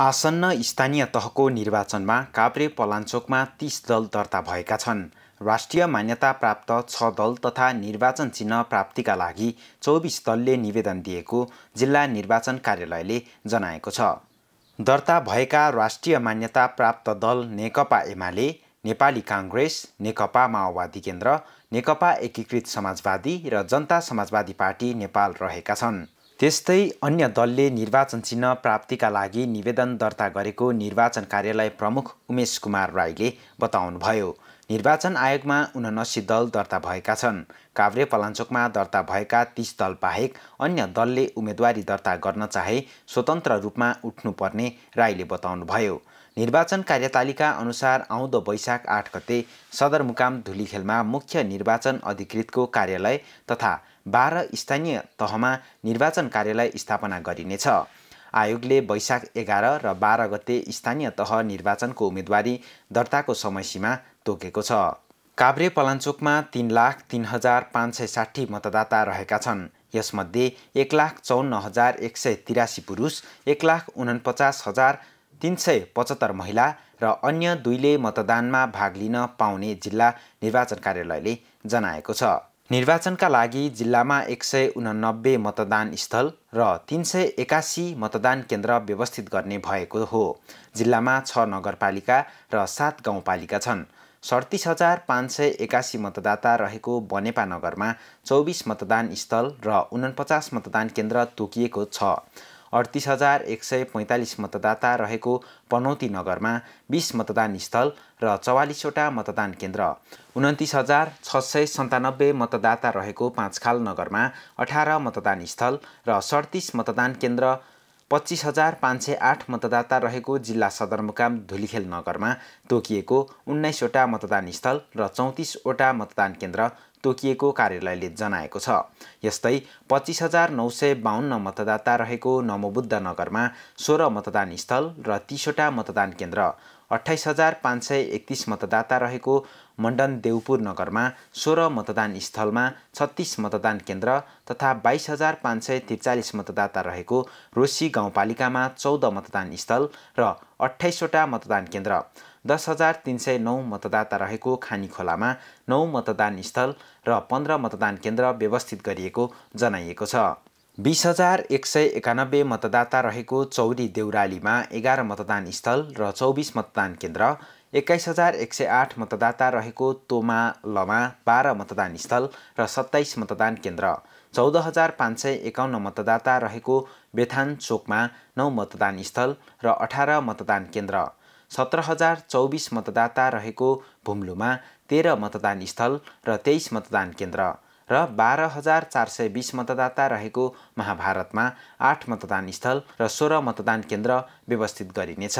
आसन्न स्थानीय तहको निर्वाचनमा काभ्रे पलाञ्चोकमा तीस दल दर्ता भएका छन् राष्ट्रिय मान्यता प्राप्त छ दल तथा निर्वाचन चिन्ह प्राप्तिका लागि चौबिस दलले निवेदन दिएको जिल्ला निर्वाचन कार्यालयले जनाएको छ दर्ता भएका राष्ट्रिय मान्यता प्राप्त दल नेकपा एमाले नेपाली काङ्ग्रेस नेकपा माओवादी केन्द्र नेकपा एकीकृत समाजवादी र जनता समाजवादी पार्टी नेपाल रहेका छन् त्यस्तै अन्य दलले निर्वाचन चिन्ह प्राप्तिका लागि निवेदन दर्ता गरेको निर्वाचन कार्यालय प्रमुख उमेश कुमार राईले बताउनुभयो निर्वाचन आयोगमा उनासी दल दर्ता भएका छन् काभ्रे पलाञ्चोकमा दर्ता भएका तीस दल बाहेक अन्य दलले उम्मेदवारी दर्ता गर्न चाहे स्वतन्त्र रूपमा उठ्नुपर्ने राईले बताउनुभयो निर्वाचन कार्यतालिका अनुसार आउँदो वैशाख आठ गते सदरमुकाम धुलीखेलमा मुख्य निर्वाचन अधिकृतको कार्यालय तथा बाह्र स्थानीय तहमा निर्वाचन कार्यालय स्थापना गरिनेछ आयोगले वैशाख एघार र बाह्र गते स्थानीय तह निर्वाचनको उम्मेदवारी दर्ताको समयसीमा तोकेको छ काभ्रे पलाञ्चोकमा तिन लाख तिन हजार पाँच सय साठी मतदाता रहेका छन् यसमध्ये एक लाख चौन्न हजार एक सय तिरासी पुरुष एक लाख उनपचास हजार तिन सय पचहत्तर महिला र अन्य दुईले मतदानमा भाग लिन पाउने जिल्ला निर्वाचन कार्यालयले जनाएको छ निर्वाचनका लागि जिल्लामा एक सय उनानब्बे मतदान स्थल र तिन सय एकासी मतदान केन्द्र व्यवस्थित गर्ने भएको हो जिल्लामा छ नगरपालिका र सात गाउँपालिका छन् सडतिस हजार पाँच सय एकासी मतदाता रहेको बनेपा नगरमा चौबिस मतदान स्थल र उनपचास मतदान केन्द्र तोकिएको छ अडतिस हजार एक सय पैँतालिस मतदाता रहेको पनौती नगरमा बिस मतदान स्थल र चौवालिसवटा मतदान केन्द्र उन्तिस हजार छ सय सन्तानब्बे मतदाता रहेको पाँचखाल नगरमा अठार मतदान स्थल र सडतिस मतदान केन्द्र पच्चिस हजार पाँच सय आठ मतदाता रहेको जिल्ला सदरमुकाम धुलिखेल नगरमा तोकिएको उन्नाइसवटा मतदान स्थल र चौतिसवटा मतदान केन्द्र तोकिएको कार्यालयले जनाएको छ यस्तै पच्चिस हजार नौ सय बाहन्न मतदाता रहेको नमोबुद्ध नगरमा सोह्र मतदान स्थल र तिसवटा मतदान केन्द्र अठाइस हजार पाँच सय एकतिस मतदाता रहेको मण्डन देवपुर नगरमा सोह्र मतदान स्थलमा छत्तिस मतदान केन्द्र तथा बाइस हजार पाँच सय त्रिचालिस मतदाता रहेको रोसी गाउँपालिकामा चौध मतदान स्थल र अठाइसवटा मतदान केन्द्र दस हजार तिन सय नौ मतदाता रहेको खानीखोलामा नौ मतदान स्थल र पन्ध्र मतदान केन्द्र व्यवस्थित गरिएको जनाइएको छ बिस हजार एक सय एकानब्बे मतदाता रहेको चौरी देउरालीमा एघार मतदान स्थल र चौबिस मतदान केन्द्र एक्काइस हजार एक सय आठ मतदाता रहेको तोमा लमा बाह्र मतदान स्थल र सत्ताइस मतदान केन्द्र चौध हजार पाँच सय एकाउन्न मतदाता रहेको बेथान चोकमा नौ मतदान स्थल र अठार मतदान केन्द्र सत्र हजार चौबिस मतदाता रहेको भुम्लुमा तेह्र मतदान स्थल र तेइस मतदान केन्द्र र बाह्र हजार चार सय बिस मतदाता रहेको महाभारतमा आठ मतदान स्थल र सोह्र मतदान केन्द्र व्यवस्थित गरिनेछ